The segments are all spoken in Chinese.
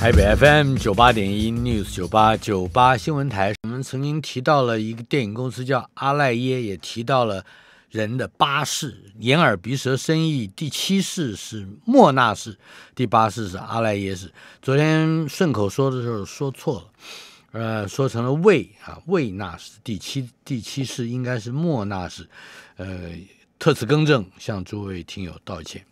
台北 FM 九八点一 News 九八九八新闻台，我们曾经提到了一个电影公司叫阿赖耶，也提到了人的八世：眼、耳、鼻、舌、身、意。第七世是莫那式，第八世是阿赖耶式。昨天顺口说的时候说错了，呃，说成了魏啊魏那式。第七第七世应该是莫那式，呃，特此更正，向诸位听友道歉。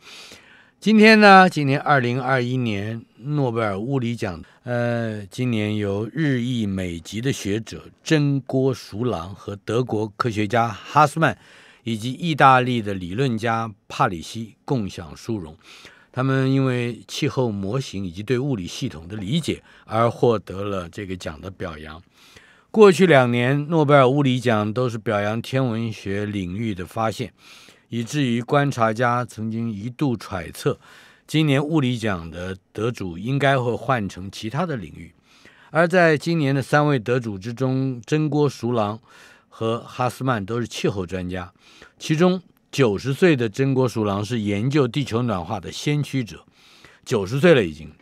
今天呢，今年二零二一年诺贝尔物理奖，呃，今年由日裔美籍的学者真锅熟郎和德国科学家哈斯曼，以及意大利的理论家帕里西共享殊荣。他们因为气候模型以及对物理系统的理解而获得了这个奖的表扬。过去两年，诺贝尔物理奖都是表扬天文学领域的发现。以至于观察家曾经一度揣测，今年物理奖的得主应该会换成其他的领域。而在今年的三位得主之中，真锅熟郎和哈斯曼都是气候专家。其中，九十岁的真锅熟郎是研究地球暖化的先驱者，九十岁了已经。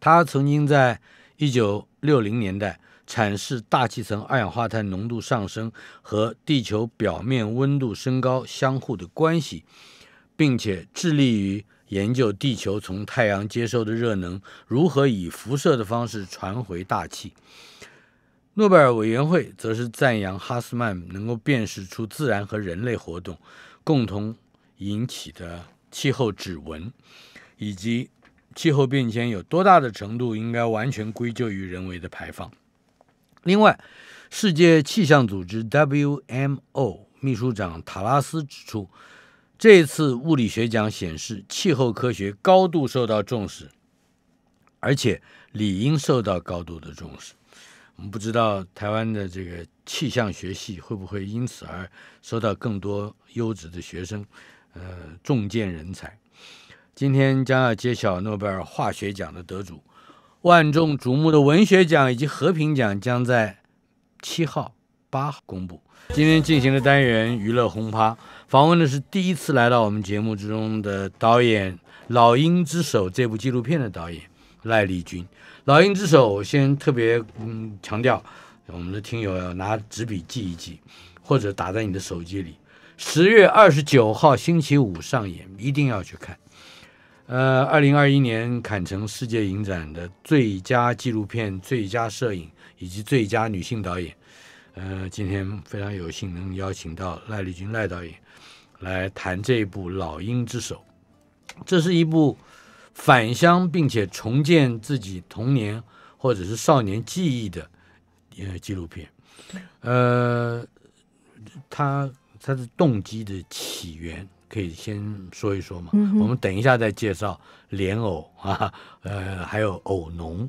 他曾经在一九六零年代。阐释大气层二氧化碳浓度上升和地球表面温度升高相互的关系，并且致力于研究地球从太阳接收的热能如何以辐射的方式传回大气。诺贝尔委员会则是赞扬哈斯曼能够辨识出自然和人类活动共同引起的气候指纹，以及气候变迁有多大的程度应该完全归咎于人为的排放。另外，世界气象组织 WMO 秘书长塔拉斯指出，这次物理学奖显示气候科学高度受到重视，而且理应受到高度的重视。我们不知道台湾的这个气象学系会不会因此而收到更多优质的学生，呃，重建人才。今天将要揭晓诺贝尔化学奖的得主。万众瞩目的文学奖以及和平奖将在七号、八号公布。今天进行的单元娱乐轰趴，访问的是第一次来到我们节目之中的导演《老鹰之手》这部纪录片的导演赖丽君。《老鹰之手》，我先特别嗯强调，我们的听友要拿纸笔记一记，或者打在你的手机里。十月二十九号星期五上演，一定要去看。呃，二零二一年坎城世界影展的最佳纪录片、最佳摄影以及最佳女性导演。呃，今天非常有幸能邀请到赖丽君赖导演来谈这一部《老鹰之手》。这是一部返乡并且重建自己童年或者是少年记忆的呃纪录片。呃，它它是动机的起源。可以先说一说嘛，我们等一下再介绍莲藕 啊，呃，还有藕农。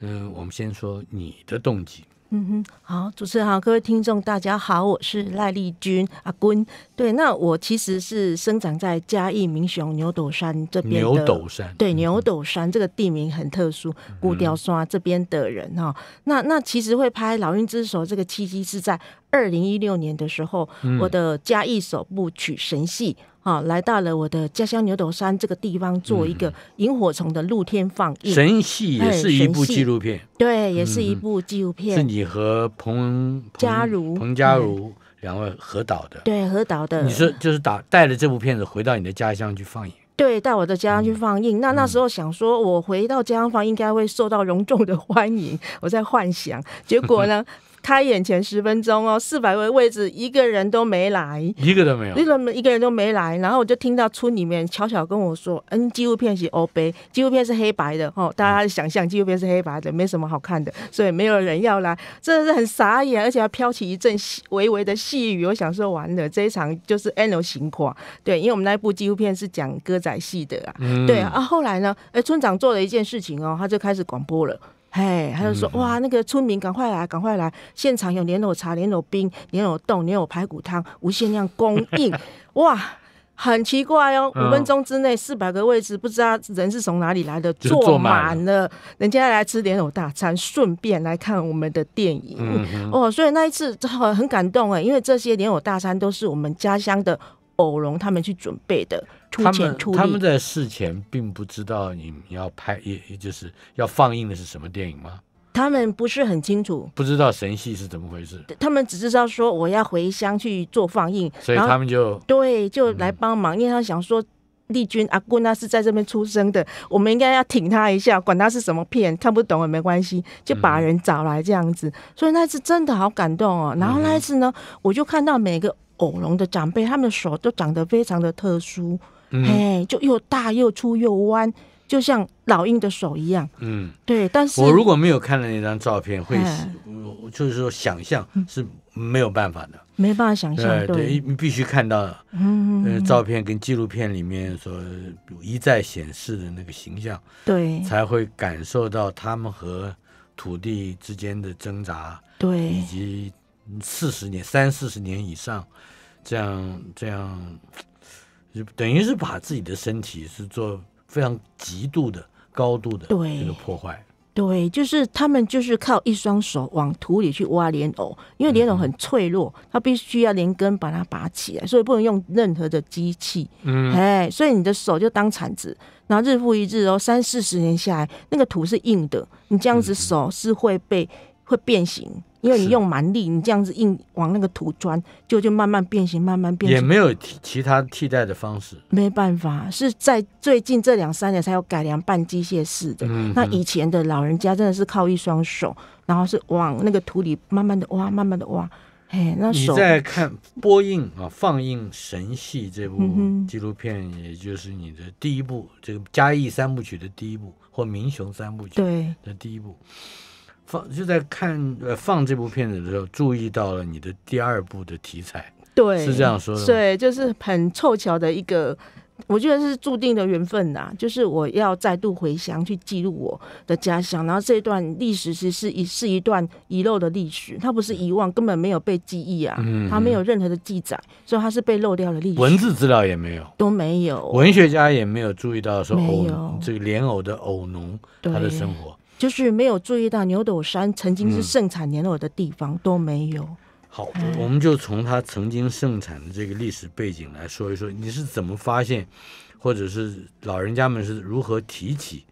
嗯，我们先说你的动机。嗯哼，好，主持人、好，各位听众，大家好，我是赖丽君阿坤。对，那我其实是生长在嘉义民雄牛斗山这边的。牛斗山，对，牛斗山这个地名很特殊，古雕刷这边的人哈。那那其实会拍《老鹰之手》这个契机是在二零一六年的时候，我的嘉义首部取神戏。好，来到了我的家乡牛斗山这个地方，做一个萤火虫的露天放映。神戏也是一部纪录片，对，也是一部纪录片。是你和彭嘉如、彭嘉如两位合导的，对，合导的。你是就是打带着这部片子回到你的家乡去放映。对，带我的家乡去放映。那那时候想说，我回到家乡放应该会受到隆重的欢迎，我在幻想。结果呢？开演前十分钟哦，四百位位置一个人都没来，一个都没有。你怎么一个人都没来？然后我就听到村里面悄悄跟我说：“嗯，纪录片是欧杯，纪录片是黑白的哦，大家想象纪录片是黑白的，没什么好看的，所以没有人要来，真的是很傻眼。而且还飘起一阵微微的细雨。我想说完了这一场就是 N 型况，对，因为我们那一部纪录片是讲歌仔戏的啊，对啊。后来呢，哎，村长做了一件事情哦，他就开始广播了。哎，他就说哇，那个村民赶快来，赶快来！现场有莲藕茶、莲藕冰、莲藕冻、莲藕排骨汤，无限量供应。哇，很奇怪哦，五分钟之内四百个位置，不知道人是从哪里来的，坐满了。人家来吃莲藕大餐，顺便来看我们的电影。哦，所以那一次很很感动哎，因为这些莲藕大餐都是我们家乡的。偶龙他们去准备的，出他出他们在事前并不知道你要拍，也就是要放映的是什么电影吗？他们不是很清楚，不知道神戏是怎么回事。他们只知道说我要回乡去做放映，所以他们就对，就来帮忙，因为他想说丽君阿姑那是在这边出生的，我们应该要挺他一下，管他是什么片看不懂也没关系，就把人找来这样子。所以那次真的好感动哦。然后那次呢，我就看到每个。偶龙的长辈，他们的手都长得非常的特殊，哎，就又大又粗又弯，就像老鹰的手一样。嗯，对。但是我如果没有看到那张照片，会就是说想象是没有办法的，没办法想象。对对，你必须看到嗯照片跟纪录片里面所一再显示的那个形象，对，才会感受到他们和土地之间的挣扎，对，以及。四十年，三四十年以上，这样这样，就等于是把自己的身体是做非常极度的、高度的这个破坏。对，就是他们就是靠一双手往土里去挖莲藕，因为莲藕很脆弱，它必须要连根把它拔起来，所以不能用任何的机器。嗯，哎，所以你的手就当铲子，然后日复一日哦，三四十年下来，那个土是硬的，你这样子手是会被。会变形，因为你用蛮力，你这样子硬往那个土砖，就就慢慢变形，慢慢变形。也没有其其他替代的方式，没办法，是在最近这两三年才有改良半机械式的。那以前的老人家真的是靠一双手，然后是往那个土里慢慢的挖，慢慢的挖。哎，那你在看播映啊，放映神戏这部纪录片，也就是你的第一部，这个嘉义三部曲的第一部，或民雄三部曲对的第一部。放就在看呃放这部片子的时候，注意到了你的第二部的题材，对，是这样说的，对，就是很凑巧的一个，我觉得是注定的缘分呐。就是我要再度回乡去记录我的家乡，然后这段历史其实是一是一段遗漏的历史，它不是遗忘，根本没有被记忆啊，嗯、它没有任何的记载，所以它是被漏掉的历史，文字资料也没有，都没有，文学家也没有注意到说偶这个莲藕的藕农他的生活。就是没有注意到牛斗山曾经是盛产莲藕的地方都没有。好，我们就从它曾经盛产的这个历史背景来说一说，你是怎么发现，或者是老人家们是如何提起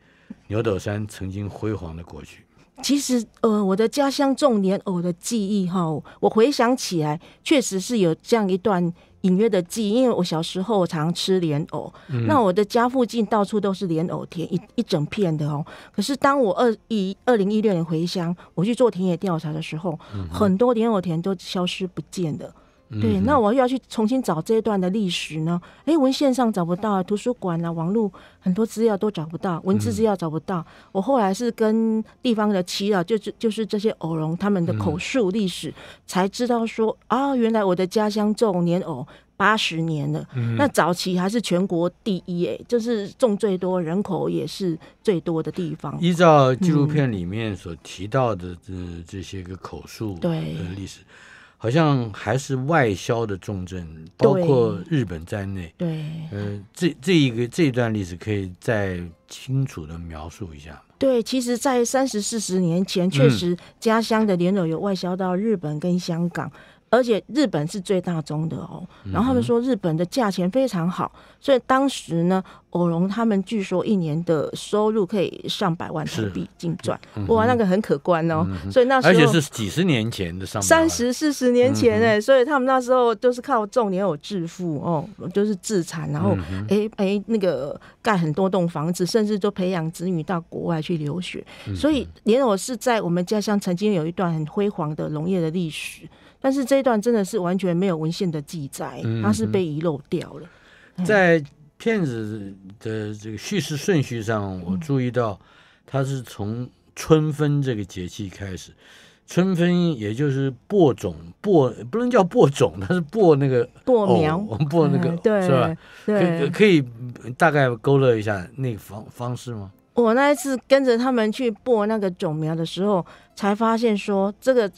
牛斗山曾经辉煌的过去？其实，呃，我的家乡种莲藕的记忆哈，我回想起来，确实是有这样一段。隐约的记忆，因为我小时候我常吃莲藕，那我的家附近到处都是莲藕田，一一整片的哦。可是当我二一二零一六年回乡，我去做田野调查的时候，很多莲藕田都消失不见了。对，那我又要去重新找这一段的历史呢？哎，文献上找不到，图书馆啊，网络很多资料都找不到，文字资料找不到。我后来是跟地方的耆老，就是就是这些偶龙他们的口述历史，才知道说啊，原来我的家乡种年藕八十年了，那早期还是全国第一，哎，就是种最多，人口也是最多的地方。依照纪录片里面所提到的，这这些个口述对历史。好像还是外销的重镇，包括日本在内。对，嗯，这这一个这一段历史，可以再清楚的描述一下吗？对，其实，在三十四十年前，确实家乡的莲藕有外销到日本跟香港。而且日本是最大宗的哦，然后他们说日本的价钱非常好，所以当时呢，欧龙他们据说一年的收入可以上百万台币净赚，哇，那个很可观哦。所以那时候而且是几十年前的上三十四十年前哎，所以他们那时候都是靠种莲藕致富哦，就是自产，然后哎哎那个盖很多栋房子，甚至都培养子女到国外去留学。所以莲藕是在我们家乡曾经有一段很辉煌的农业的历史。但是这一段真的是完全没有文献的记载，它是被遗漏掉了。在片子的这个叙事顺序上，我注意到它是从春分这个节气开始。春分也就是播种，播不能叫播种，它是播那个播苗，播那个，对，是吧？可可以大概勾勒一下那个方方式吗？我那一次跟着他们去播那个种苗的时候，才发现说这个。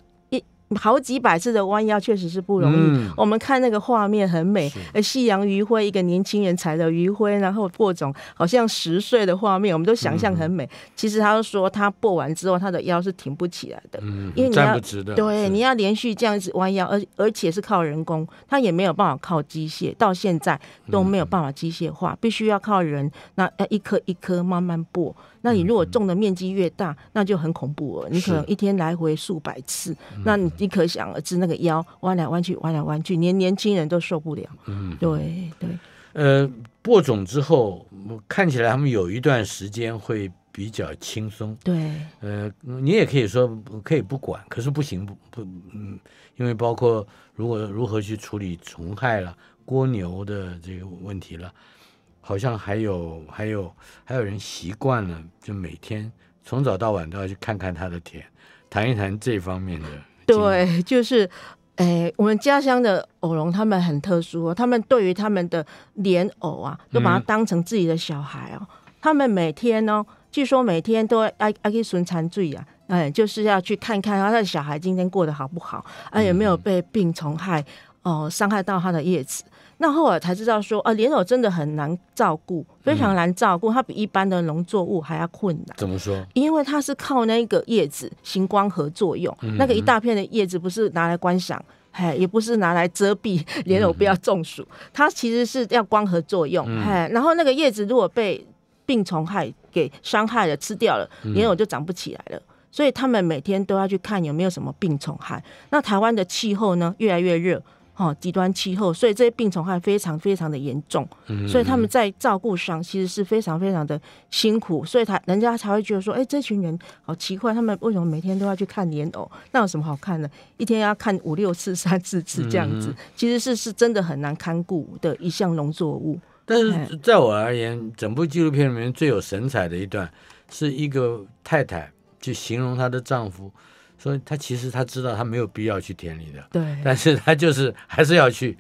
好几百次的弯腰确实是不容易。我们看那个画面很美，呃，夕阳余晖，一个年轻人踩着余晖，然后播种，好像十岁的画面，我们都想象很美。其实他都说，他播完之后，他的腰是挺不起来的，因为你要对，你要连续这样子弯腰，而而且是靠人工，他也没有办法靠机械，到现在都没有办法机械化，必须要靠人，那一颗一颗慢慢播。那你如果种的面积越大，那就很恐怖了。你可能一天来回数百次，那你你可想而知，那个腰弯来弯去，弯来弯去，连年轻人都受不了。嗯，对对。呃，播种之后看起来他们有一段时间会比较轻松。对。呃，你也可以说可以不管，可是不行不不嗯，因为包括如果如何去处理虫害了、蜗牛的这个问题了。好像还有还有还有人习惯了，就每天从早到晚都要去看看他的田，谈一谈这方面的。对，就是，哎，我们家乡的藕农他们很特殊，哦，他们对于他们的莲藕啊，都把它当成自己的小孩哦。他们每天呢，据说每天都要要去跟巡蚕队啊。哎，就是要去看看他的小孩今天过得好不好，啊，有没有被病虫害哦伤害到他的叶子。那后来才知道说，啊，莲藕真的很难照顾，非常难照顾，它比一般的农作物还要困难。怎么说？因为它是靠那个叶子行光合作用，那个一大片的叶子不是拿来观赏，哎，也不是拿来遮蔽 莲藕不要中暑，它其实是要光合作用，哎，然后那个叶子如果被病虫害给伤害了、吃掉了，莲藕就长不起来了。所以他们每天都要去看有没有什么病虫害。那台湾的气候呢，越来越热。哦，极端气候，所以这些病虫害非常非常的严重，所以他们在照顾上其实是非常非常的辛苦，所以他人家才会觉得说，哎，这群人好奇怪，他们为什么每天都要去看莲藕？那有什么好看的？一天要看五六次、三四次这样子，其实是是真的很难看顾的一项农作物。但是在我而言，整部纪录片里面最有神采的一段，是一个太太去形容她的丈夫。说他其实他知道他没有必要去田里的，对，但是他就是还是要去，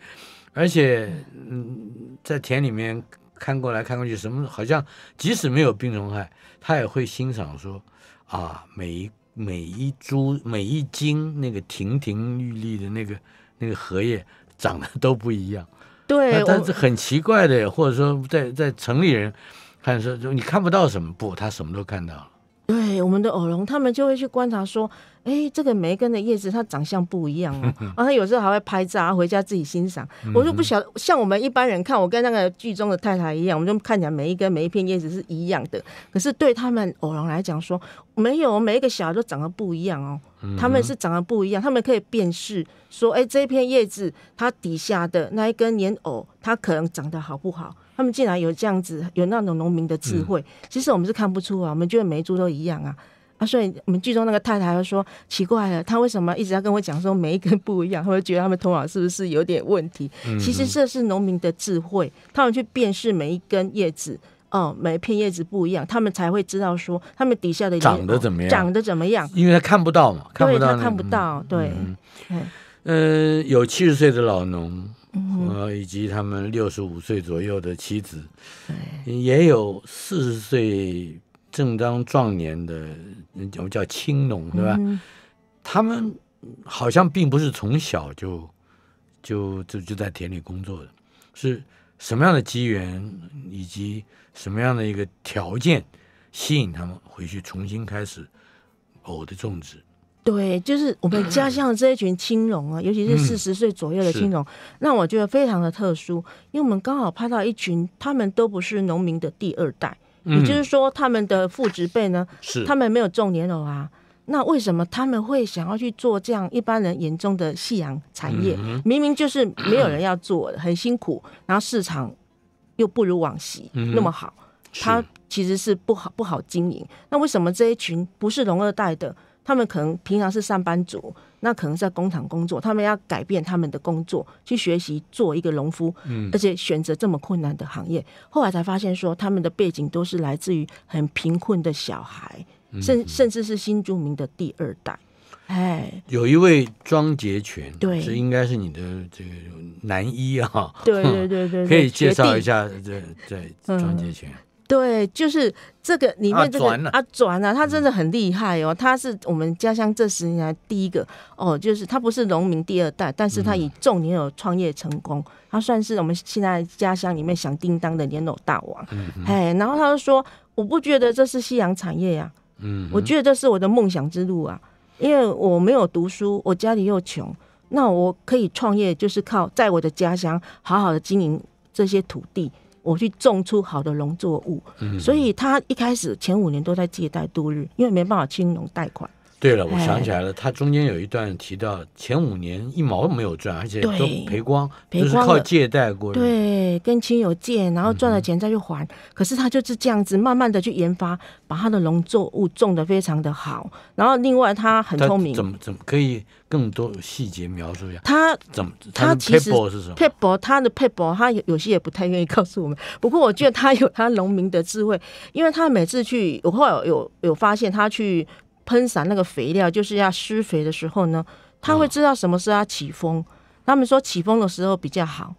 而且嗯，在田里面看过来看过去，什么好像即使没有病虫害，他也会欣赏说啊，每一每一株每一茎那个亭亭玉立的那个那个荷叶长得都不一样，对，但是很奇怪的，或者说在在城里人看说，你看不到什么不，他什么都看到了，对，我们的耳聋，他们就会去观察说。哎，这个每一根的叶子它长相不一样哦，然后有时候还会拍照，回家自己欣赏。我就不晓得，像我们一般人看，我跟那个剧中的太太一样，我们就看起来每一根、每一片叶子是一样的。可是对他们偶然来讲，说没有每一个小孩都长得不一样哦，他们是长得不一样，他们可以辨识说，哎，这片叶子它底下的那一根莲藕，它可能长得好不好？他们竟然有这样子，有那种农民的智慧。其实我们是看不出啊，我们觉得每一株都一样啊。啊，所以我们剧中那个太太就说：“奇怪了，他为什么一直要跟我讲说每一根不一样？他会觉得他们头脑是不是有点问题？其实这是农民的智慧，他们去辨识每一根叶子，哦，每一片叶子不一样，他们才会知道说他们底下的长得怎么样，长得怎么样？因为他看不到嘛，看不到，看不到，对。嗯，有七十岁的老农，呃，以及他们六十五岁左右的妻子，也有四十岁。”正当壮年的我们叫青农，对吧？他们好像并不是从小就就就就在田里工作的，是什么样的机缘以及什么样的一个条件吸引他们回去重新开始藕的种植？对，就是我们家乡的这一群青龙啊，尤其是四十岁左右的青龙，让我觉得非常的特殊，因为我们刚好拍到一群，他们都不是农民的第二代。也就是说，他们的父职辈呢，是他们没有种莲藕啊，那为什么他们会想要去做这样一般人眼中的夕阳产业？明明就是没有人要做很辛苦，然后市场又不如往昔那么好，他其实是不好不好经营。那为什么这一群不是龙二代的，他们可能平常是上班族？那可能在工厂工作，他们要改变他们的工作，去学习做一个农夫，而且选择这么困难的行业，后来才发现说他们的背景都是来自于很贫困的小孩，甚甚至是新著名的第二代。哎，有一位庄杰全，对，是应该是你的这个男一啊，对对对对，可以介绍一下这在庄杰全。对，就是这个里面这个阿转啊，他真的很厉害哦。他是我们家乡这十年来第一个哦，就是他不是农民第二代，但是他以种莲藕创业成功，他算是我们现在家乡里面响叮当的莲藕大王。哎，然后他就说：“我不觉得这是夕阳产业呀，嗯，我觉得这是我的梦想之路啊，因为我没有读书，我家里又穷，那我可以创业，就是靠在我的家乡好好的经营这些土地。”我去种出好的农作物，所以他一开始前五年都在借贷度日，因为没办法清农贷款。对了，我想起来了，他中间有一段提到前五年一毛没有赚，而且都赔光，就是靠借贷过。对，跟亲友借，然后赚了钱再去还。可是他就是这样子慢慢的去研发，把他的农作物种的非常的好。然后另外他很聪明，怎么怎么可以更多细节描述一下？他怎么？他其实 Pepper 他的 p e p e r 他有些也不太愿意告诉我们。不过我觉得他有他农民的智慧，因为他每次去，我后来有有发现他去。喷洒那个肥料就是要施肥的时候呢，他会知道什么是它起风。他们说起风的时候比较好，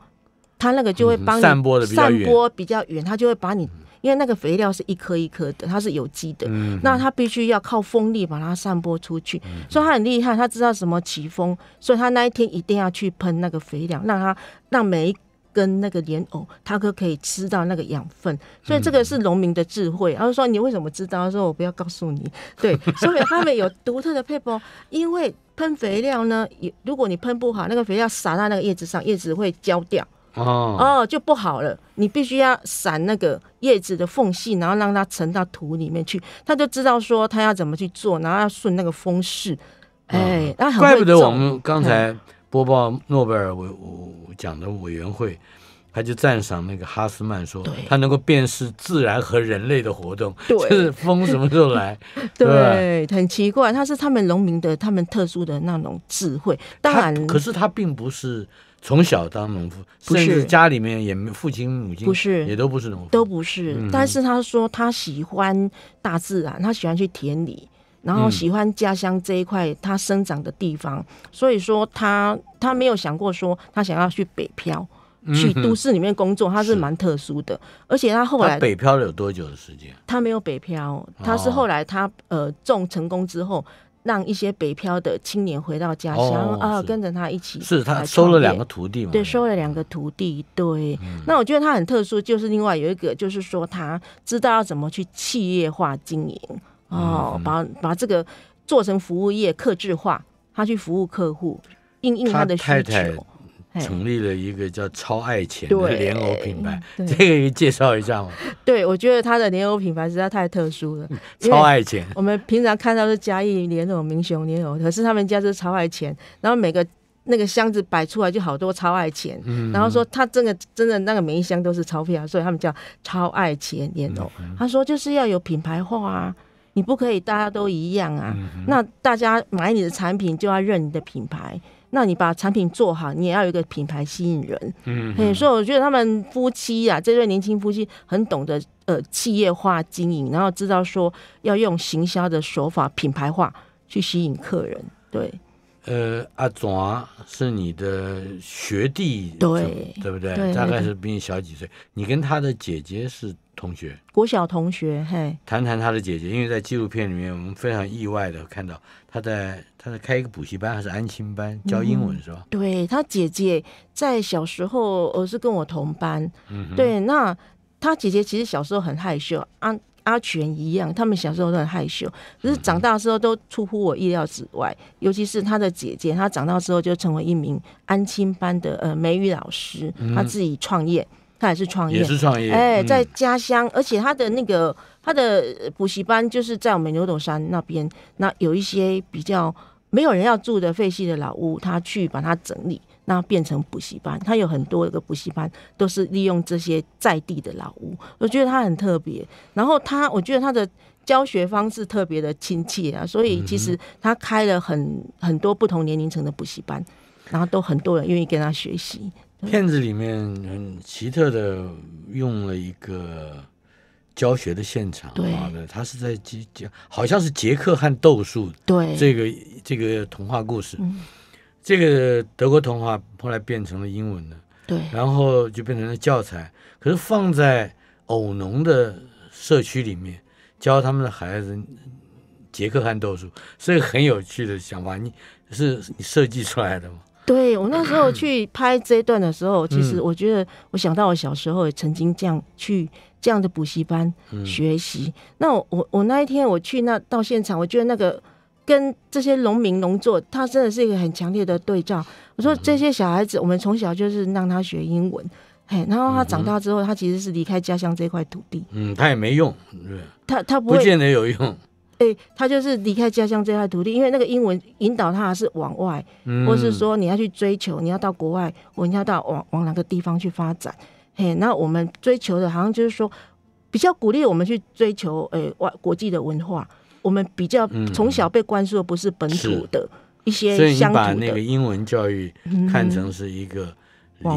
他那个就会帮你散播的比较远。散播比较远，他就会把你，因为那个肥料是一颗一颗的，它是有机的，那它必须要靠风力把它散播出去，所以它很厉害。他知道什么起风，所以他那一天一定要去喷那个肥料，让它让每一。跟那个莲藕，他都可以吃到那个养分，所以这个是农民的智慧。然后说你为什么知道？他说我不要告诉你。对，所以他们有独特的配方，因为喷肥料呢，如果你喷不好，那个肥料洒在那个叶子上，叶子会焦掉。哦哦，就不好了。你必须要散那个叶子的缝隙，然后让它沉到土里面去。他就知道说他要怎么去做，然后要顺那个风势。哎，怪不得我们刚才。播报诺贝尔委奖的委员会，他就赞赏那个哈斯曼说，他能够辨识自然和人类的活动，就是风什么时候来，对，很奇怪，他是他们农民的他们特殊的那种智慧。当然，可是他并不是从小当农夫，甚至家里面也没父亲母亲，不是也都不是农夫，都不是。但是他说他喜欢大自然，他喜欢去田里。然后喜欢家乡这一块，他生长的地方，所以说他他没有想过说他想要去北漂，去都市里面工作，他是蛮特殊的。而且他后来北漂了有多久的时间？他没有北漂，他是后来他呃种成功之后，让一些北漂的青年回到家乡啊，跟着他一起。是他收了两个徒弟嘛？对，收了两个徒弟。对，那我觉得他很特殊，就是另外有一个，就是说他知道要怎么去企业化经营。哦，把把这个做成服务业，客制化，他去服务客户，应应他的需求。成立了一个叫“超爱钱”的莲藕品牌，这个介绍一下吗？对，我觉得他的莲藕品牌实在太特殊了。超爱钱，我们平常看到是嘉艺莲藕、明雄莲藕，可是他们家是超爱钱，然后每个那个箱子摆出来就好多超爱钱，然后说他真的真的那个每一箱都是钞票，所以他们叫超爱钱莲藕。他说就是要有品牌化。啊。你不可以，大家都一样啊。那大家买你的产品就要认你的品牌。那你把产品做好，你也要有一个品牌吸引人。嗯，所以我觉得他们夫妻啊，这对年轻夫妻很懂得呃企业化经营，然后知道说要用行销的手法、品牌化去吸引客人。对。呃，阿卓是你的学弟，对，对不对？大概是比你小几岁。你跟他的姐姐是？同学，国小同学，嘿，谈谈他的姐姐，因为在纪录片里面，我们非常意外的看到他在他在开一个补习班，还是安亲班教英文是吧？对他姐姐在小时候，呃，是跟我同班，对，那他姐姐其实小时候很害羞，阿阿全一样，他们小时候都很害羞，可是长大之后都出乎我意料之外，尤其是他的姐姐，她长大之后就成为一名安亲班的呃美语老师，她自己创业。他也是创业，也是创业。哎，在家乡，而且他的那个他的补习班就是在我们牛斗山那边，那有一些比较没有人要住的废弃的老屋，他去把它整理，那变成补习班。他有很多个补习班都是利用这些在地的老屋，我觉得他很特别。然后他，我觉得他的教学方式特别的亲切啊，所以其实他开了很很多不同年龄层的补习班，然后都很多人愿意跟他学习。片子里面很奇特的用了一个教学的现场，对，他是在杰好像是杰克和斗树，对，这个这个童话故事，这个德国童话后来变成了英文的，对，然后就变成了教材。可是放在偶农的社区里面教他们的孩子，杰克和斗树是一个很有趣的想法，你是你设计出来的吗？对我那时候 去拍这一段的时候，其实我觉得我想到我小时候也曾经这样去这样的补习班学习。那我我我那一天我去那到现场，我觉得那个跟这些农民农作，他真的是一个很强烈的对照。我说这些小孩子，我们从小就是让他学英文，嘿，然后他长大之后，他其实是离开家乡这块土地。嗯，他也没用，对，他他不见得有用。哎，他就是离开家乡这块土地，因为那个英文引导他还是往外，或是说你要去追求，你要到国外，我们要到往往哪个地方去发展。嘿，那我们追求的好像就是说，比较鼓励我们去追求，哎，外国际的文化。我们比较从小被关注的不是本土的一些，所以你把那个英文教育看成是一个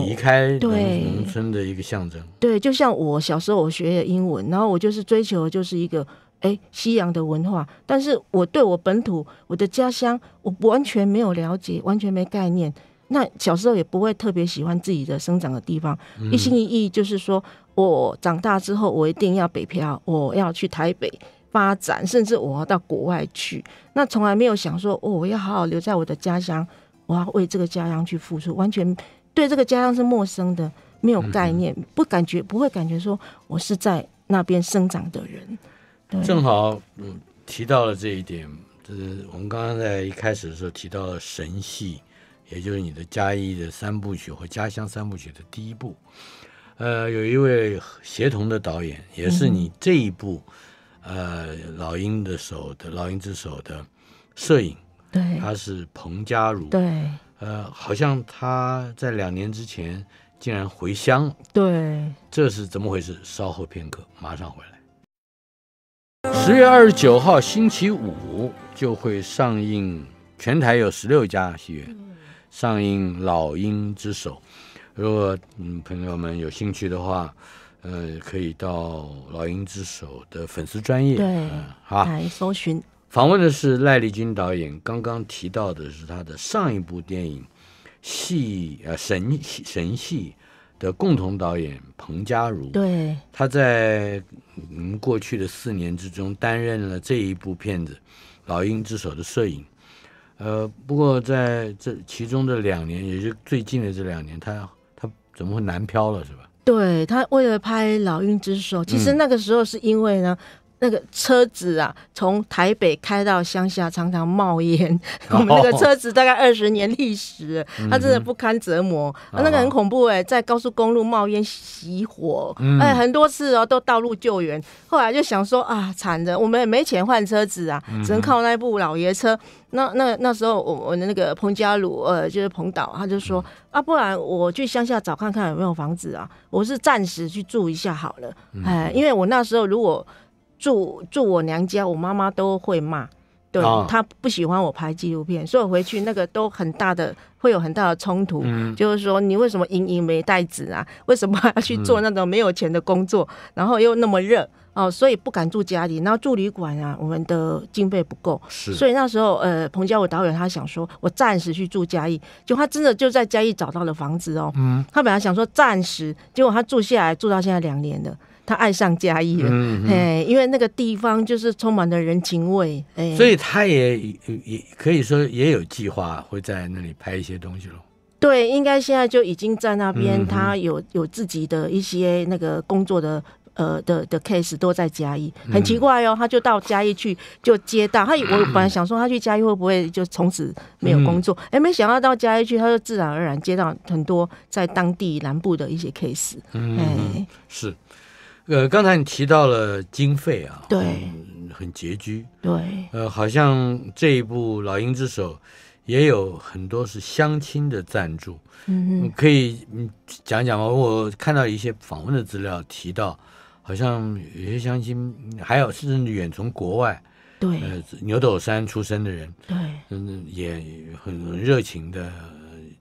离开农村的一个象征。对，就像我小时候我学的英文，然后我就是追求的就是一个。哎，西洋的文化，但是我对我本土、我的家乡，我完全没有了解，完全没概念。那小时候也不会特别喜欢自己的生长的地方，一心一意就是说我长大之后，我一定要北漂，我要去台北发展，甚至我要到国外去。那从来没有想说，哦，我要好好留在我的家乡，我要为这个家乡去付出。完全对这个家乡是陌生的，没有概念，不感觉，不会感觉说我是在那边生长的人。正好嗯提到了这一点，就是我们刚刚在一开始的时候提到了神戏，也就是你的《家翼》的三部曲和《家乡三部曲》的第一部。呃，有一位协同的导演，也是你这一部，呃，《老鹰的手》的《老鹰之手》的摄影，对，他是彭家儒，对，呃，好像他在两年之前竟然回乡对，这是怎么回事？稍后片刻，马上回来。十月二十九号星期五就会上映，全台有十六家戏院上映《老鹰之手》。如果嗯朋友们有兴趣的话，呃，可以到《老鹰之手》的粉丝专业对，哈。搜寻访问的是赖丽君导演，刚刚提到的是他的上一部电影戏呃神神戏。的共同导演彭佳如，对，他在嗯过去的四年之中担任了这一部片子《老鹰之手》的摄影，呃，不过在这其中的两年，也就最近的这两年，他他怎么会南漂了是吧？对他为了拍《老鹰之手》，其实那个时候是因为呢。那个车子啊，从台北开到乡下，常常冒烟。我们那个车子大概二十年历史，它真的不堪折磨。那个很恐怖哎，在高速公路冒烟熄火，哎，很多次哦，都道路救援。后来就想说啊，惨的，我们也没钱换车子啊，只能靠那部老爷车。那那那时候，我我的那个彭家鲁，呃，就是彭导，他就说啊，不然我去乡下找看看有没有房子啊，我是暂时去住一下好了。哎，因为我那时候如果住住我娘家，我妈妈都会骂，对她不喜欢我拍纪录片，所以我回去那个都很大的会有很大的冲突，就是说你为什么盈盈没带子啊？为什么还要去做那种没有钱的工作？然后又那么热哦，所以不敢住家里。然后住旅馆啊，我们的经费不够，所以那时候呃，彭教我导演他想说我暂时去住嘉义，就他真的就在嘉义找到了房子哦。嗯，他本来想说暂时，结果他住下来住到现在两年了。他爱上嘉义了，哎，因为那个地方就是充满了人情味，哎，所以他也也可以说也有计划会在那里拍一些东西喽。对，应该现在就已经在那边，他有有自己的一些那个工作的呃的的 case 都在嘉义，很奇怪哟，他就到嘉义去就接到他。我本来想说他去嘉义会不会就从此没有工作，哎，没想到到嘉义去，他就自然而然接到很多在当地南部的一些 case。嗯，是。呃，刚才你提到了经费啊，对，很拮据，对。呃，好像这一部《老鹰之手》也有很多是相亲的赞助，嗯嗯，可以讲讲吗？我看到一些访问的资料提到，好像有些相亲，还有甚至远从国外，对，牛斗山出身的人，对，嗯，也很热情的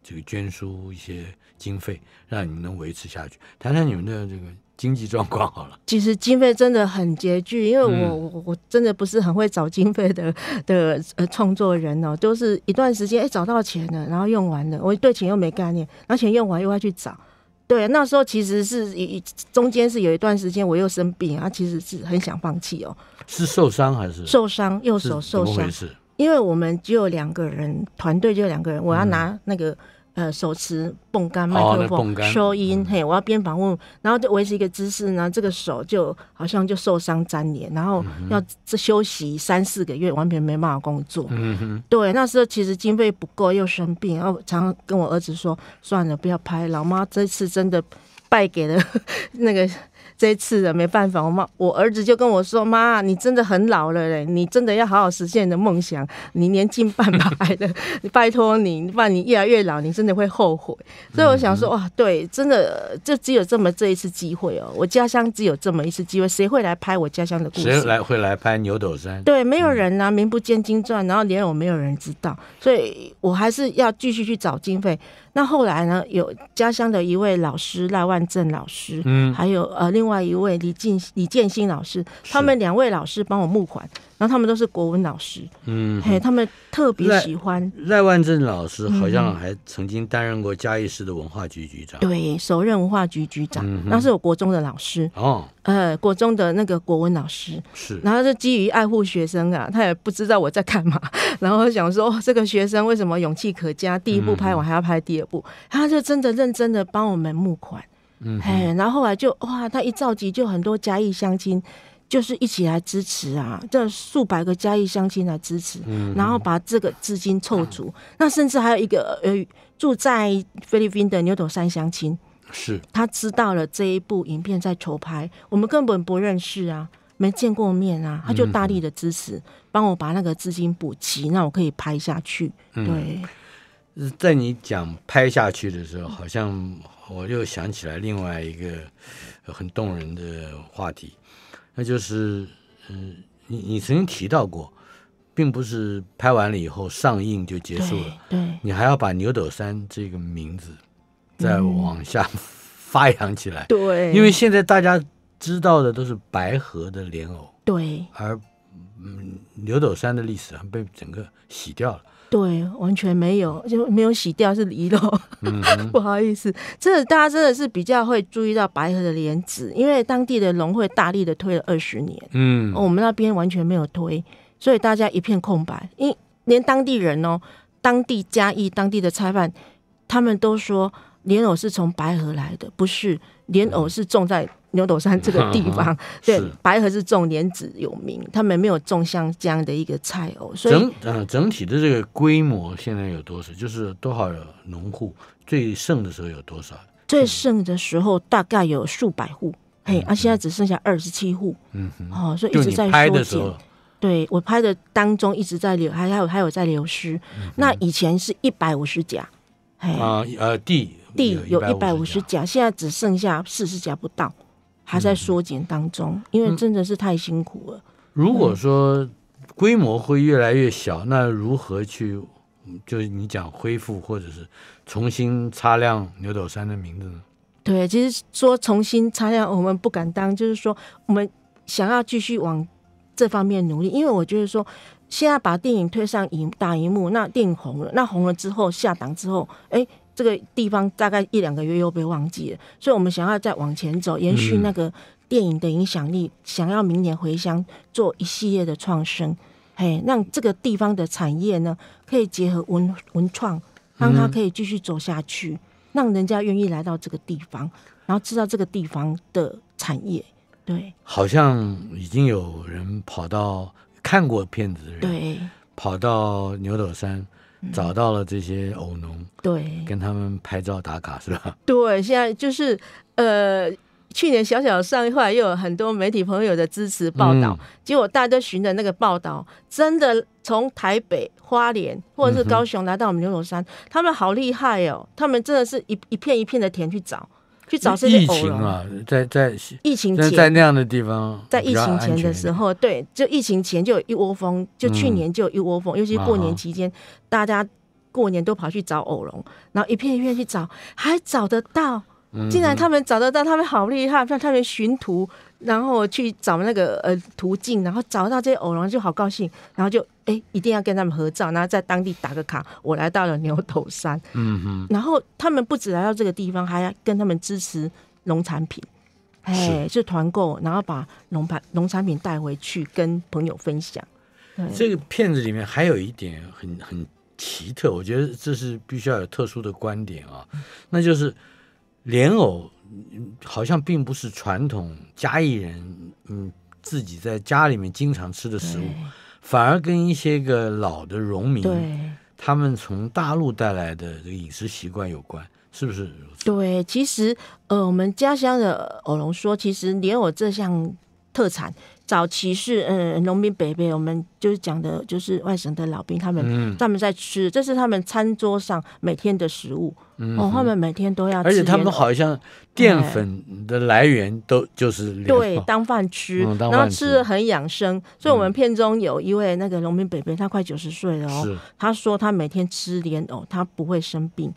这个捐书一些经费，让你们能维持下去。谈谈你们的这个。经济状况好了，其实经费真的很拮据，因为我我我真的不是很会找经费的的呃创作人哦，都是一段时间哎找到钱了，然后用完了，我对钱又没概念，而且用完又要去找，对，那时候其实是中间是有一段时间我又生病，然其实是很想放弃哦，是受伤还是受伤右手受伤？因为我们只有两个人，团队就两个人，我要拿那个。呃，手持泵杆麦克风收音，嘿，我要边访问，然后就维持一个姿势，呢，这个手就好像就受伤粘连，然后要这休息三四个月，完全没办法工作。嗯对，那时候其实经费不够，又生病，然后常常跟我儿子说，算了，不要拍，老妈这次真的败给了 那个。这次的没办法，我妈，我儿子就跟我说：“妈，你真的很老了嘞，你真的要好好实现你的梦想。你年近半百了，你 拜托你，不然你越来越老，你真的会后悔。所以我想说，哇，对，真的就只有这么这一次机会哦。我家乡只有这么一次机会，谁会来拍我家乡的故事？谁来会来拍牛斗山？对，没有人啊，名不见经传，然后连我没有人知道，所以我还是要继续去找经费。”那后来呢？有家乡的一位老师赖万正老师，嗯，还有呃另外一位李建李建新老师，他们两位老师帮我募款。然后他们都是国文老师，嗯，嘿，他们特别喜欢赖万正老师，好像还曾经担任过嘉义市的文化局局长，对，首任文化局局长，那是我国中的老师哦，呃，国中的那个国文老师是，然后是基于爱护学生啊，他也不知道我在干嘛，然后想说这个学生为什么勇气可嘉，第一部拍完还要拍第二部，他就真的认真的帮我们募款，嗯，嘿，然后后来就哇，他一召集就很多嘉义相亲。就是一起来支持啊，这数百个嘉义乡亲来支持，然后把这个资金凑足。那甚至还有一个呃住在菲律宾的牛斗山乡亲，是他知道了这一部影片在筹拍，我们根本不认识啊，没见过面啊，他就大力的支持，帮我把那个资金补齐，那我可以拍下去。对，在你讲拍下去的时候，好像我又想起来另外一个很动人的话题。那就是，嗯，你你曾经提到过，并不是拍完了以后上映就结束了，对，你还要把牛斗山这个名字再往下 发扬起来，对，因为现在大家知道的都是白河的莲藕，对，而嗯牛斗山的历史被整个洗掉了。对，完全没有，就没有洗掉是泥肉，不好意思，这大家真的是比较会注意到白河的莲子，因为当地的农会大力的推了二十年，嗯，我们那边完全没有推，所以大家一片空白，因连当地人哦，当地嘉义当地的菜贩，他们都说莲藕是从白河来的，不是莲藕是种在。牛斗山这个地方，对，白河是种莲子有名，他们没有种香这样的一个菜哦，所以，整、呃、整体的这个规模现在有多少？就是多少农户最盛的时候有多少？最盛的时候大概有数百户，嘿，啊，现在只剩下二十七户，嗯，哼，哦，所以一直在说。减。对我拍的当中一直在流，还还有还有在流失。那以前是一百五十家，啊，呃，地地有一百五十家，现在只剩下四十家不到。还在缩减当中，因为真的是太辛苦了。如果说规模会越来越小，那如何去，就是你讲恢复或者是重新擦亮牛斗山的名字呢？对，其实说重新擦亮，我们不敢当，就是说我们想要继续往这方面努力，因为我觉得说现在把电影推上银大银幕，那电影红了，那红了之后下档之后，哎。这个地方大概一两个月又被忘记了，所以我们想要再往前走，延续那个电影的影响力，想要明年回乡做一系列的创生，嘿，让这个地方的产业呢可以结合文文创，让它可以继续走下去，让人家愿意来到这个地方，然后知道这个地方的产业，对。好像已经有人跑到看过片子的人，对，跑到牛斗山。找到了这些偶农，对，跟他们拍照打卡是吧？对，现在就是，呃，去年小小上，后来又有很多媒体朋友的支持报道，结果大家都循着那个报道，真的从台北、花莲或者是高雄来到我们牛头山，他们好厉害哦，他们真的是一一片一片的田去找。去找这些偶啊，在在疫情前在那样的地方，在疫情前的时候，对，就疫情前就有一窝蜂，就去年就有一窝蜂，尤其过年期间，大家过年都跑去找偶龙，然后一片一片去找，还找得到，竟然他们找得到，他们好厉害，像他们寻图，然后去找那个呃途径，然后找到这些偶龙就好高兴，然后就。哎，一定要跟他们合照，然后在当地打个卡。我来到了牛头山，嗯哼。然后他们不止来到这个地方，还要跟他们支持农产品，哎，就团购，然后把农产农产品带回去跟朋友分享。这个片子里面还有一点很很奇特，我觉得这是必须要有特殊的观点啊。那就是莲藕，好像并不是传统嘉义人嗯自己在家里面经常吃的食物。反而跟一些个老的农民，他们从大陆带来的这个饮食习惯有关，是不是如此？对，其实呃，我们家乡的欧龙说，其实莲藕这项。特产，早期是嗯，农民伯伯，我们就是讲的，就是外省的老兵，他们他们在吃，这是他们餐桌上每天的食物，嗯，他们每天都要，吃，而且他们好像淀粉的来源都就是对当饭吃，然后吃的很养生，所以我们片中有一位那个农民伯伯，他快九十岁了哦，他说他每天吃莲藕，他不会生病。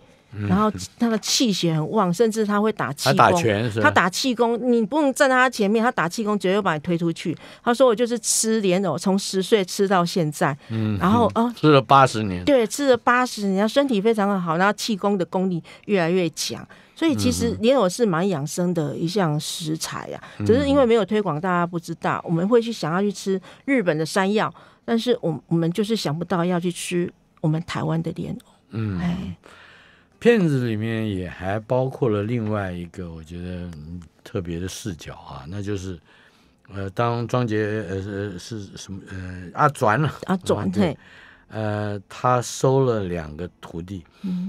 然后他的气血很旺，甚至他会打气功。他打气功，你不用站在他前面，他打气功绝对把你推出去。他说：“我就是吃莲藕，从十岁吃到现在。”嗯，然后哦，吃了八十年。对，吃了八十年，身体非常的好，然后气功的功力越来越强。所以其实莲藕是蛮养生的一项食材呀，只是因为没有推广，大家不知道。我们会去想要去吃日本的山药，但是我我们就是想不到要去吃我们台湾的莲藕。嗯。哎。片子里面也还包括了另外一个我觉得特别的视角啊，那就是，呃，当庄杰呃是是什么呃阿转了阿转对，呃，他收了两个徒弟，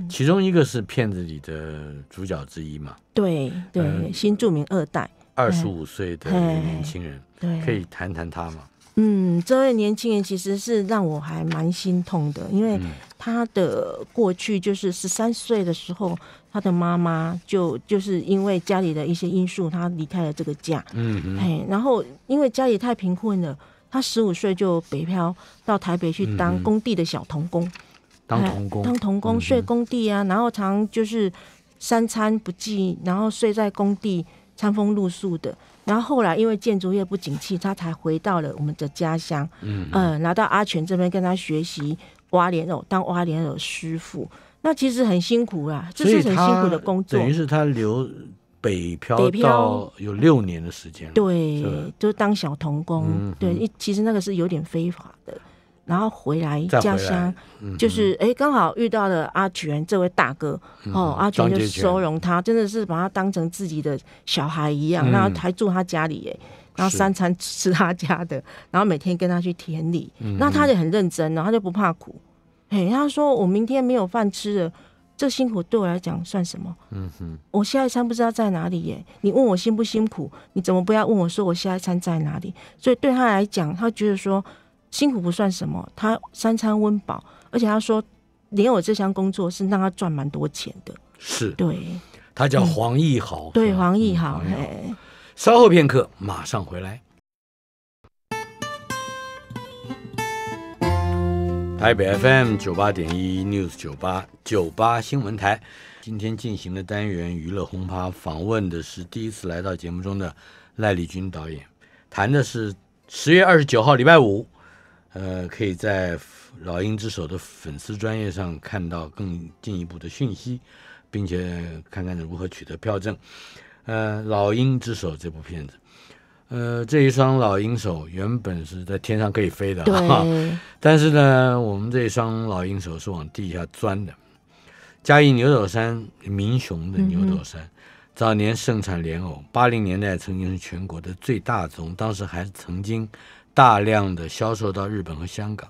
其中一个是片子里的主角之一嘛，对对，新著名二代，二十五岁的年轻人，对，可以谈谈他吗？嗯，这位年轻人其实是让我还蛮心痛的，因为他的过去就是十三岁的时候，他的妈妈就就是因为家里的一些因素，他离开了这个家。嗯嗯。哎，然后因为家里太贫困了，他十五岁就北漂到台北去当工地的小童工，当童工，当童工睡工地啊，然后常就是三餐不济，然后睡在工地，餐风露宿的。然后后来因为建筑业不景气，他才回到了我们的家乡。嗯，拿到阿全这边跟他学习挖莲藕，当挖莲藕师傅。那其实很辛苦啦，这是很辛苦的工作。等于是他留北漂北漂有六年的时间了。对，就当小童工。对，其实那个是有点非法的。然后回来家乡，就是哎，刚好遇到了阿全这位大哥哦，阿全就收容他，真的是把他当成自己的小孩一样。然后还住他家里，哎，然后三餐吃他家的，然后每天跟他去田里。那他就很认真，然后就不怕苦。哎，他说：“我明天没有饭吃了，这辛苦对我来讲算什么？嗯哼，我下一餐不知道在哪里耶。你问我辛不辛苦？你怎么不要问我说我下一餐在哪里？所以对他来讲，他觉得说。”辛苦不算什么，他三餐温饱，而且他说，连我这项工作是让他赚蛮多钱的。是，对，他叫黄奕豪，对，黄奕豪。哎、稍后片刻，马上回来。台北 FM 九八点一 News 九八九八新闻台，今天进行的单元娱乐轰趴访问的是第一次来到节目中的赖丽君导演，谈的是十月二十九号礼拜五。呃，可以在老鹰之手的粉丝专业上看到更进一步的讯息，并且看看如何取得票证。呃，老鹰之手这部片子，呃，这一双老鹰手原本是在天上可以飞的，哈，但是呢，我们这一双老鹰手是往地下钻的。嘉义牛斗山民雄的牛斗山，早年盛产莲藕，八零年代曾经是全国的最大宗，当时还曾经。大量的销售到日本和香港，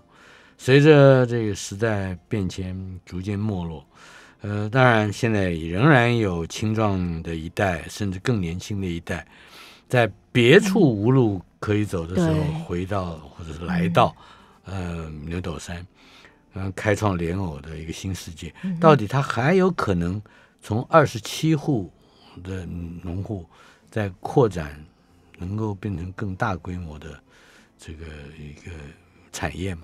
随着这个时代变迁，逐渐没落。呃，当然现在仍然有青壮的一代，甚至更年轻的一代，在别处无路可以走的时候，回到或者是来到，呃，牛斗山，嗯，开创莲藕的一个新世界。到底它还有可能从二十七户的农户在扩展，能够变成更大规模的？这个一个产业嘛，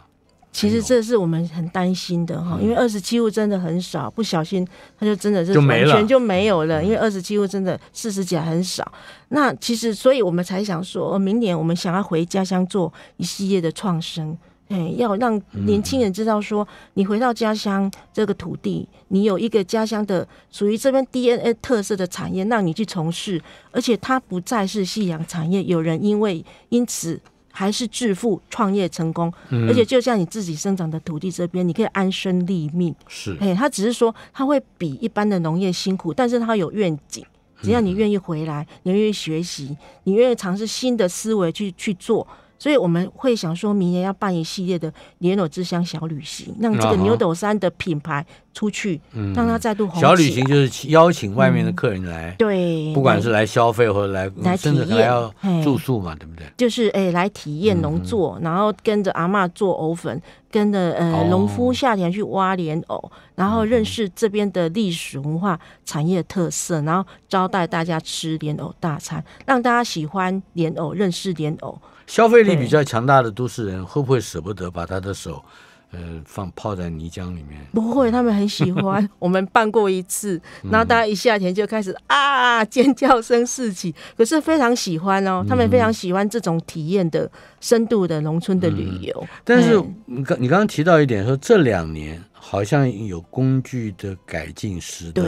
其实这是我们很担心的哈，因为二十七户真的很少，不小心他就真的是完全就没有了。因为二十七户真的四十家很少，那其实所以我们才想说，明年我们想要回家乡做一系列的创生，哎，要让年轻人知道说，你回到家乡这个土地，你有一个家乡的属于这边 DNA 特色的产业，让你去从事，而且它不再是夕阳产业，有人因为因此。还是致富、创业成功，而且就像你自己生长的土地这边，你可以安身立命。是，哎，他只是说他会比一般的农业辛苦，但是他有愿景，只要你愿意回来，你愿意学习，你愿意尝试新的思维去去做。所以我们会想说，明年要办一系列的“莲藕之乡”小旅行，让这个牛斗山的品牌出去，嗯、让它再度红。小旅行就是邀请外面的客人来，对，不管是来消费或者来，甚至还要住宿嘛，对不对？就是哎，来体验农作，然后跟着阿妈做藕粉。跟着呃农夫下田去挖莲藕，然后认识这边的历史文化产业特色，然后招待大家吃莲藕大餐，让大家喜欢莲藕，认识莲藕。消费力比较强大的都市人会不会舍不得把他的手？呃，放泡在泥浆里面，不会，他们很喜欢。我们办过一次，然后大家一夏天就开始啊，尖叫声四起。可是非常喜欢哦，他们非常喜欢这种体验的深度的农村的旅游。但是你刚你刚刚提到一点说，这两年好像有工具的改进，使得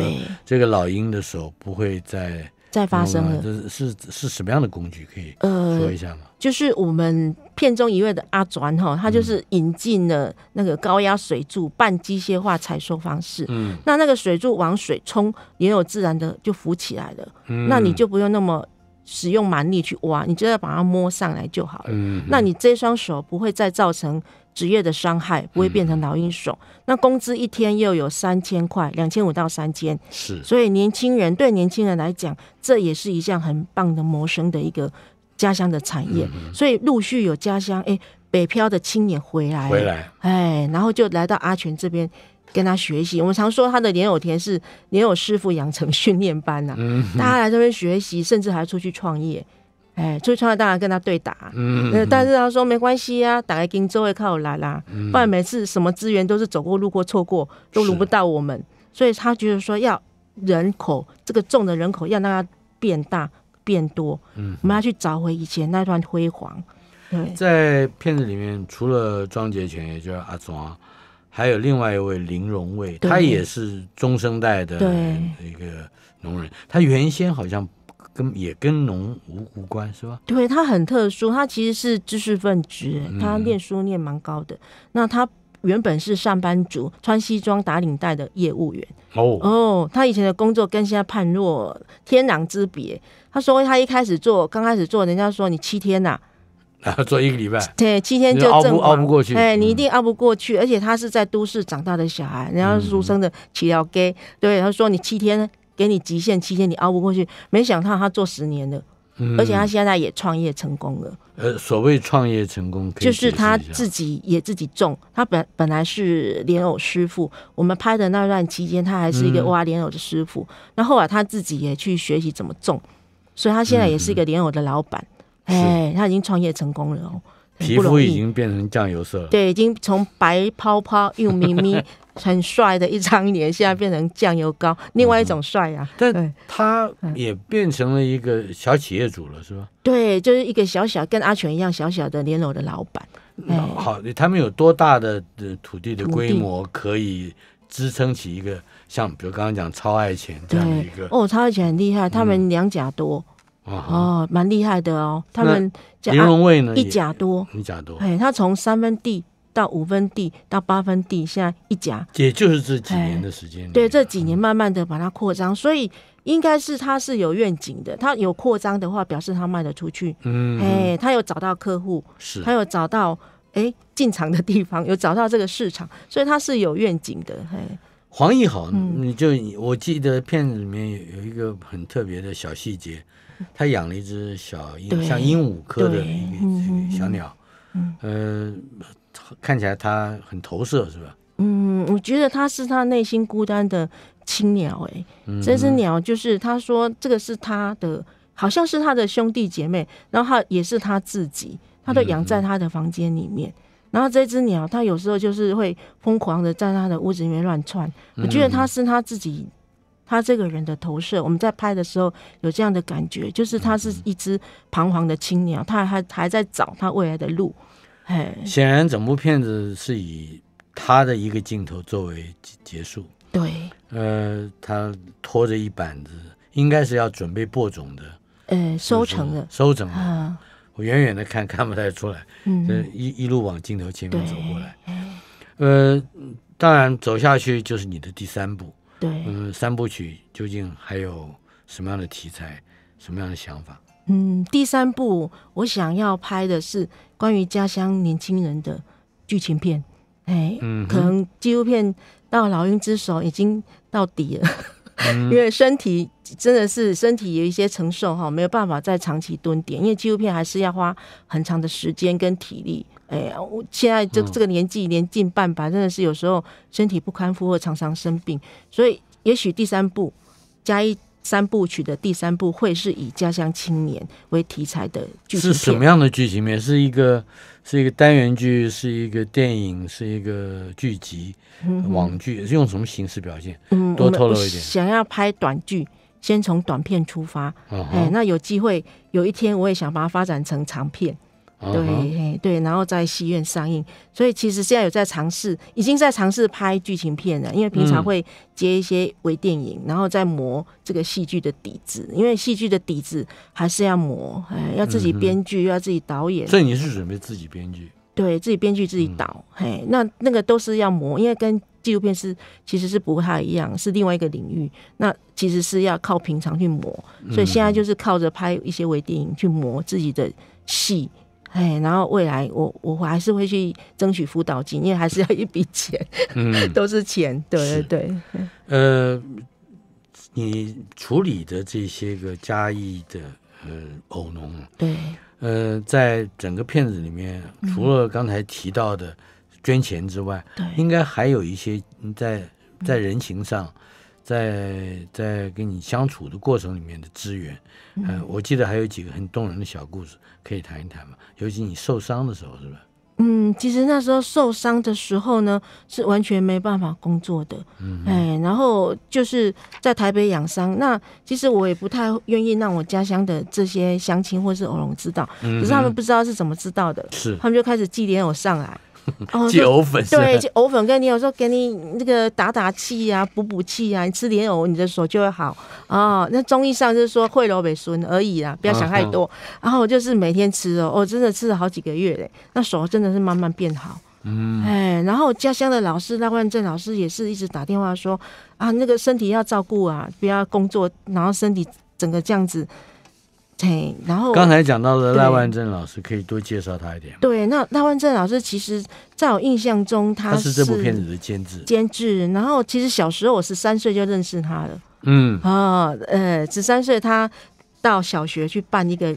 这个老鹰的手不会再。再发生了，这是是什么样的工具可以？呃，说一下吗？就是我们片中一位的阿转哈，他就是引进了那个高压水柱半机械化采收方式。嗯，那那个水柱往水冲，也有自然的就浮起来了。嗯，那你就不用那么使用蛮力去挖，你只要把它摸上来就好了。嗯，那你这双手不会再造成。职业的伤害不会变成老鹰手，那工资一天又有三千块，两千五到三千，是。所以年轻人对年轻人来讲，这也是一项很棒的谋生的一个家乡的产业。所以陆续有家乡哎，北漂的青年回来，回来，哎，然后就来到阿全这边跟他学习。我们常说他的莲藕田是莲藕师傅养成训练班呐，大家来这边学习，甚至还出去创业。哎，所以穿到当然跟他对打，嗯，但是他说没关系啊，打开金州会靠我来啦，不然每次什么资源都是走过路过错过，都轮不到我们，所以他觉得说要人口这个重的人口要让它变大变多，嗯，我们要去找回以前那段辉煌。对，在片子里面除了庄杰全，也就是阿庄，还有另外一位林荣卫，他也是中生代的一个农人，他原先好像。跟也跟农无无关是吧？对他很特殊，他其实是知识分子，他念书念蛮高的。那他原本是上班族，穿西装打领带的业务员。哦哦，他以前的工作跟现在判若天壤之别。他说他一开始做，刚开始做，人家说你七天呐，做一个礼拜，对，七天就熬不熬不过去？哎，你一定熬不过去。而且他是在都市长大的小孩，人家出生的七条街，对，他说你七天。给你极限期天，你熬不过去。没想到他做十年了，而且他现在也创业成功了。呃，所谓创业成功，就是他自己也自己种。他本本来是莲藕师傅，我们拍的那段期间，他还是一个挖莲藕的师傅。那后来他自己也去学习怎么种，所以他现在也是一个莲藕的老板。哎，他已经创业成功了哦，皮肤已经变成酱油色了。对，已经从白泡泡又咪咪。很帅的一张脸，现在变成酱油膏，另外一种帅啊！但他也变成了一个小企业主了，是吧？对，就是一个小小跟阿全一样小小的莲藕的老板。好，他们有多大的土地的规模可以支撑起一个像，比如刚刚讲超爱钱这样的一个？哦，超爱钱很厉害，他们两甲多哦，蛮厉害的哦。他们莲荣味呢？一甲多，一甲多。哎，他从三分地。到五分地到八分地，现在一家，也就是这几年的时间。对这几年，慢慢的把它扩张，所以应该是它是有愿景的。它有扩张的话，表示它卖得出去。嗯，哎，它有找到客户，是它有找到哎进场的地方，有找到这个市场，所以它是有愿景的。嘿，黄奕好，你就我记得片子里面有有一个很特别的小细节，他养了一只小鹦，像鹦鹉科的一个小鸟，嗯呃。看起来他很投射，是吧？嗯，我觉得他是他内心孤单的青鸟。哎，这只鸟就是他说这个是他的，好像是他的兄弟姐妹，然后他也是他自己，他都养在他的房间里面。然后这只鸟，它有时候就是会疯狂的在它的屋子里面乱窜。我觉得它是他自己，他这个人的投射。我们在拍的时候有这样的感觉，就是它是一只彷徨的青鸟，它还还在找他未来的路。显然，整部片子是以他的一个镜头作为结束。对，呃，他拖着一板子，应该是要准备播种的，呃，收成的，收成啊。我远远的看看不太出来，嗯，一一路往镜头前面走过来，呃，当然走下去就是你的第三部，对，嗯，三部曲究竟还有什么样的题材，什么样的想法？嗯，第三部我想要拍的是。关于家乡年轻人的剧情片，哎，嗯，可能纪录片到《老鹰之手》已经到底了，因为身体真的是身体有一些承受哈，没有办法再长期蹲点，因为纪录片还是要花很长的时间跟体力，哎，我现在这这个年纪年近半百，真的是有时候身体不堪负荷，常常生病，所以也许第三部加一。三部曲的第三部会是以家乡青年为题材的剧情。是什么样的剧情面？是一个是一个单元剧，是一个电影，是一个剧集，网剧，用什么形式表现？嗯，多透露一点。想要拍短剧，先从短片出发。哎，那有机会有一天，我也想把它发展成长片。对对，然后在戏院上映。所以其实现在有在尝试，已经在尝试拍剧情片了。因为平常会接一些微电影，然后再磨这个戏剧的底子。因为戏剧的底子还是要磨，哎，要自己编剧，要自己导演。所以你是准备自己编剧？对自己编剧、自己导。嘿，那那个都是要磨，因为跟纪录片是其实是不太一样，是另外一个领域。那其实是要靠平常去磨，所以现在就是靠着拍一些微电影去磨自己的戏。哎，然后未来我我还是会去争取辅导金，因为还是要一笔钱，嗯，都是钱，对对对。呃，你处理的这些个嘉义的呃，偶农，对，呃，在整个片子里面，除了刚才提到的捐钱之外，对，应该还有一些在在人情上。在在跟你相处的过程里面的资源，嗯，我记得还有几个很动人的小故事可以谈一谈嘛。尤其你受伤的时候，是吧？嗯，其实那时候受伤的时候呢，是完全没办法工作的。嗯，哎，然后就是在台北养伤。那其实我也不太愿意让我家乡的这些乡亲或是偶龙知道，可是他们不知道是怎么知道的，是他们就开始寄点我上来。哦，藕粉对，藕粉跟你有时候给你那个打打气啊，补补气啊。你吃莲藕，你的手就会好啊。那中医上就是说会柔为孙而已啦，不要想太多。然后我就是每天吃哦，我真的吃了好几个月嘞，那手真的是慢慢变好。嗯，哎，然后家乡的老师赖万正老师也是一直打电话说啊，那个身体要照顾啊，不要工作，然后身体整个这样子。嘿，然后刚才讲到的赖万正老师，可以多介绍他一点吗？对，那赖万正老师其实在我印象中，他是这部片子的监制。监制，然后其实小时候我十三岁就认识他了。嗯，啊，呃，十三岁他到小学去办一个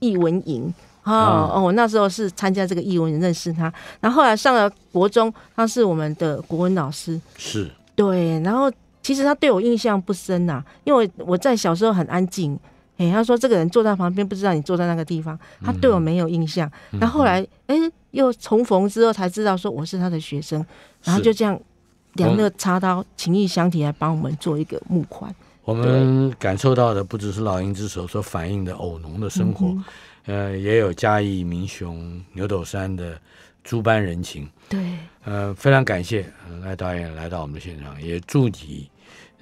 译文营，哦哦，那时候是参加这个译文营认识他。然后后来上了国中，他是我们的国文老师。是，对。然后其实他对我印象不深啊，因为我在小时候很安静。哎，他说这个人坐在旁边，不知道你坐在那个地方，他对我没有印象。那后来，哎，又重逢之后才知道，说我是他的学生。然后就这样，两个插刀情意相挺，来帮我们做一个木款。我们感受到的不只是《老鹰之手》所反映的偶农的生活，呃，也有嘉义民雄牛斗山的诸般人情。对，呃，非常感谢，赖导演来到我们的现场，也祝你。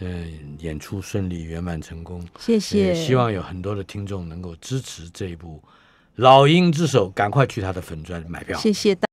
嗯，演出顺利圆满成功，谢谢。希望有很多的听众能够支持这一部《老鹰之手》，赶快去他的粉专买票，谢谢大。